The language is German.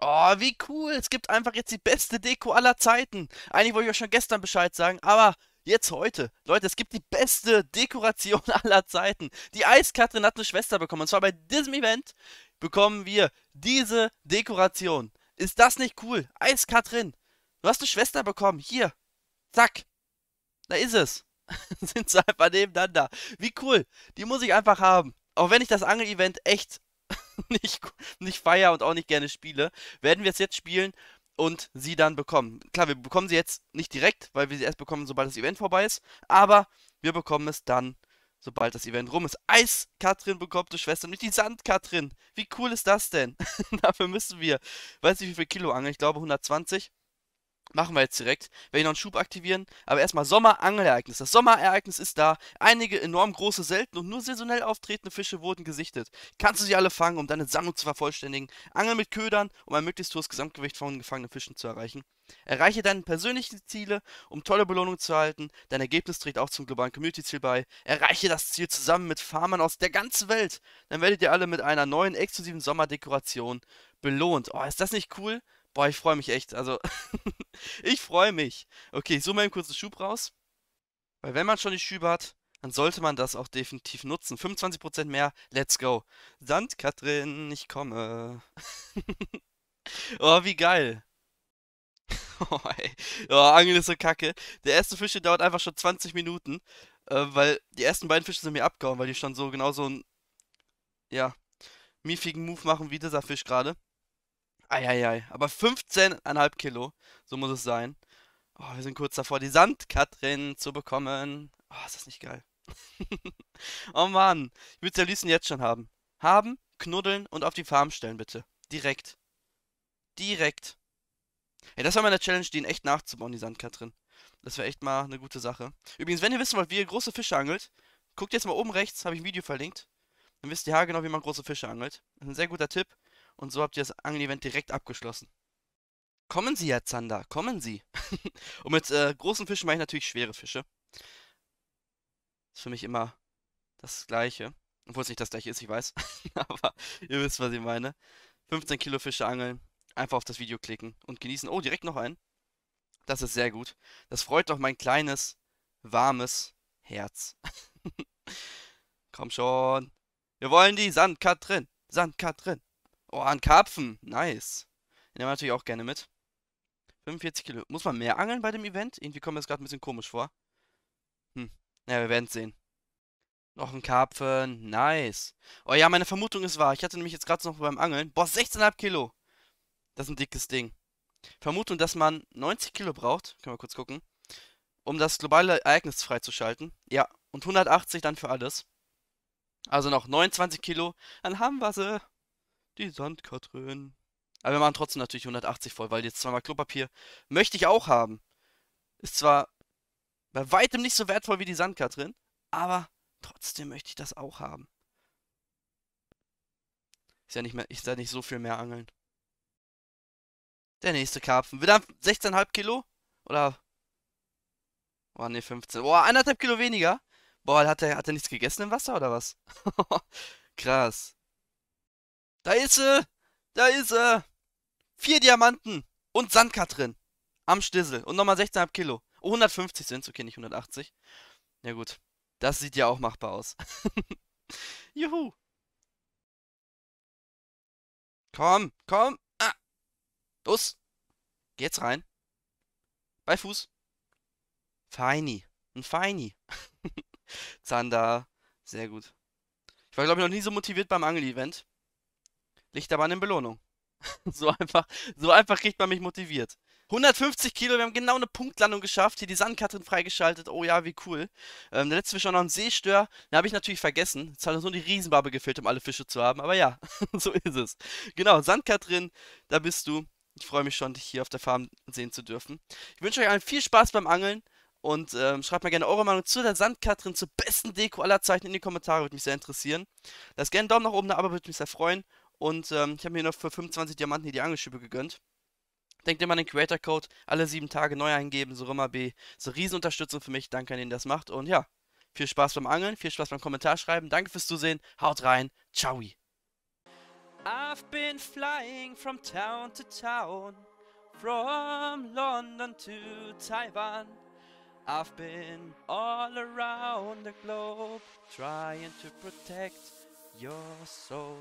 Oh, wie cool. Es gibt einfach jetzt die beste Deko aller Zeiten. Eigentlich wollte ich euch schon gestern Bescheid sagen, aber jetzt heute. Leute, es gibt die beste Dekoration aller Zeiten. Die Eiskatrin hat eine Schwester bekommen. Und zwar bei diesem Event bekommen wir diese Dekoration. Ist das nicht cool? Eiskatrin. Du hast eine Schwester bekommen. Hier. Zack. Da ist es. Sind sie einfach nebeneinander. Wie cool. Die muss ich einfach haben. Auch wenn ich das Angel-Event echt nicht, nicht feier und auch nicht gerne spiele, werden wir es jetzt spielen und sie dann bekommen. Klar, wir bekommen sie jetzt nicht direkt, weil wir sie erst bekommen, sobald das Event vorbei ist, aber wir bekommen es dann, sobald das Event rum ist. Eis-Katrin bekommt die Schwester, nicht die Sand-Katrin. Wie cool ist das denn? Dafür müssen wir, weiß nicht wie viel Kilo angeln, ich glaube 120. Machen wir jetzt direkt. Werde ich noch einen Schub aktivieren. Aber erstmal Sommerangelereignis. Das Sommerereignis ist da. Einige enorm große, selten und nur saisonell auftretende Fische wurden gesichtet. Kannst du sie alle fangen, um deine Sammlung zu vervollständigen? Angel mit Ködern, um ein möglichst hohes Gesamtgewicht von gefangenen Fischen zu erreichen. Erreiche deine persönlichen Ziele, um tolle Belohnungen zu erhalten. Dein Ergebnis trägt auch zum globalen Community-Ziel bei. Erreiche das Ziel zusammen mit Farmern aus der ganzen Welt. Dann werdet ihr alle mit einer neuen, exklusiven Sommerdekoration belohnt. Oh, ist das nicht cool? Boah, ich freue mich echt. Also, ich freue mich. Okay, ich suche mal einen kurzen Schub raus. Weil wenn man schon die Schübe hat, dann sollte man das auch definitiv nutzen. 25% mehr, let's go. Sand, Katrin, ich komme. oh, wie geil. oh, ey. Oh, Angeln ist so kacke. Der erste Fisch dauert einfach schon 20 Minuten, äh, weil die ersten beiden Fische sind mir abgehauen, weil die schon so genau so ein, ja, miefigen Move machen wie dieser Fisch gerade. Eieiei. Aber 15,5 Kilo. So muss es sein. Oh, wir sind kurz davor, die Sandkatrin zu bekommen. Oh, ist das nicht geil. oh Mann. Ich würde es ja liebsten jetzt schon haben. Haben, knuddeln und auf die Farm stellen, bitte. Direkt. Direkt. Ey, das war meine Challenge, die ihn echt nachzubauen, die Sandkatrin. Das wäre echt mal eine gute Sache. Übrigens, wenn ihr wissen wollt, wie ihr große Fische angelt, guckt jetzt mal oben rechts, habe ich ein Video verlinkt. Dann wisst ihr ja genau, wie man große Fische angelt. Das ist ein sehr guter Tipp. Und so habt ihr das Angel-Event direkt abgeschlossen. Kommen Sie, Herr Zander, kommen Sie. und mit äh, großen Fischen meine ich natürlich schwere Fische. Ist für mich immer das Gleiche. Obwohl es nicht das Gleiche ist, ich weiß. Aber ihr wisst, was ich meine. 15 Kilo Fische angeln. Einfach auf das Video klicken und genießen. Oh, direkt noch einen. Das ist sehr gut. Das freut doch mein kleines, warmes Herz. Komm schon. Wir wollen die Sandkatrin. Sandkatrin. Oh, ein Karpfen. Nice. Den nehmen wir natürlich auch gerne mit. 45 Kilo. Muss man mehr angeln bei dem Event? Irgendwie kommt mir das gerade ein bisschen komisch vor. Hm. Naja, wir werden es sehen. Noch ein Karpfen. Nice. Oh ja, meine Vermutung ist wahr. Ich hatte nämlich jetzt gerade noch beim Angeln. Boah, 16,5 Kilo. Das ist ein dickes Ding. Vermutung, dass man 90 Kilo braucht. Können wir kurz gucken. Um das globale Ereignis freizuschalten. Ja. Und 180 dann für alles. Also noch 29 Kilo. Dann haben wir sie. Die Sandkatrin. Aber wir machen trotzdem natürlich 180 voll, weil jetzt zweimal Klopapier möchte ich auch haben. Ist zwar bei weitem nicht so wertvoll wie die Sandkatrin, aber trotzdem möchte ich das auch haben. Ist ja nicht mehr, ist ja nicht so viel mehr angeln. Der nächste Karpfen. Wieder 16,5 Kilo? Oder. Oh ne, 15. Boah, anderthalb Kilo weniger. Boah, hat er hat er nichts gegessen im Wasser oder was? Krass. Da ist sie! Da ist sie! Vier Diamanten und Sandkatrin am Stissel und nochmal 16,5 Kilo. Oh, 150 sind okay, nicht 180. Ja gut, das sieht ja auch machbar aus. Juhu! Komm, komm! Ah. Los! Geht's rein! Bei Fuß! Feini! Ein Feini! Zander! Sehr gut. Ich war, glaube ich, noch nie so motiviert beim Angel-Event liegt aber an den Belohnungen. so einfach, so einfach kriegt man mich motiviert. 150 Kilo, wir haben genau eine Punktlandung geschafft. Hier die Sandkatrin freigeschaltet. Oh ja, wie cool. Ähm, der letzte Fisch war noch ein Seestör. Den habe ich natürlich vergessen. Jetzt hat uns nur die Riesenbarbe gefehlt, um alle Fische zu haben. Aber ja, so ist es. Genau, Sandkatrin, da bist du. Ich freue mich schon, dich hier auf der Farm sehen zu dürfen. Ich wünsche euch allen viel Spaß beim Angeln. Und ähm, schreibt mir gerne eure Meinung zu der Sandkatrin, zur besten Deko aller Zeiten in die Kommentare. Würde mich sehr interessieren. Lasst gerne einen Daumen nach oben, da, aber würde mich sehr freuen. Und ähm, ich habe mir noch für 25 Diamanten die Angelschübe gegönnt. Denkt immer an den Creator Code, alle sieben Tage neu eingeben, so Römer B. So Riesenunterstützung für mich, danke an den, der das macht. Und ja, viel Spaß beim Angeln, viel Spaß beim Kommentar schreiben. Danke fürs Zusehen, haut rein, ciao. I've been flying from town to town, from London to Taiwan. I've been all around the globe, trying to protect your soul.